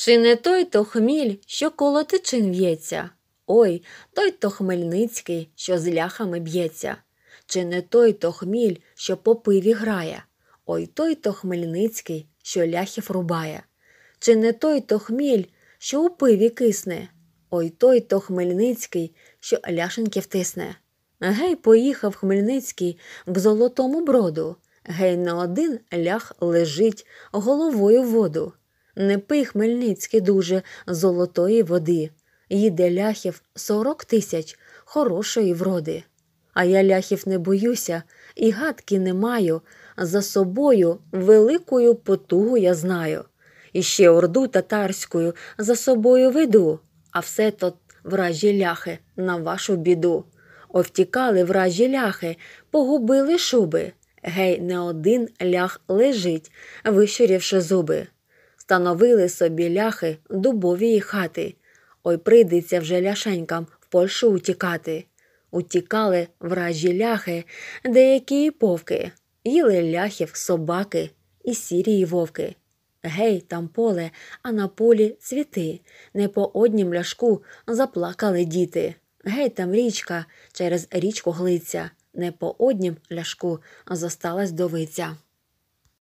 Чи не той то хміль, що коло тичин в'ється? Ой, той то Хмельницький, що з ляхами б'ється, чи не той то хміль, що по пиві грає, ой той то Хмельницький, що ляхів рубає, чи не той то хміль, що у пиві кисне, ой той то Хмельницький, що ляшеньки втисне? Гей поїхав Хмельницький к золотому броду, гей на один лях лежить головою в воду. Не пий Хмельницький дуже золотої води. Їде ляхів сорок тисяч хорошої вроди. А я ляхів не боюся і гадки не маю. За собою великою потугу я знаю. І ще орду татарською за собою веду, а все то вражі ляхи на вашу біду. Овтікали вражі ляхи, погубили шуби. Гей, не один лях лежить, вищурявши зуби встановили собі ляхи дубові хати. Ой прийдеться вже ляшенькам в Польшу утікати. Утікали вражі ляхи, деякі повки, їли ляхів, собаки і сірії вовки. Гей, там поле, а на полі цвіти, не по однім ляшку заплакали діти. Гей, там річка через річку глиця, не по однім ляшку зосталась довиця.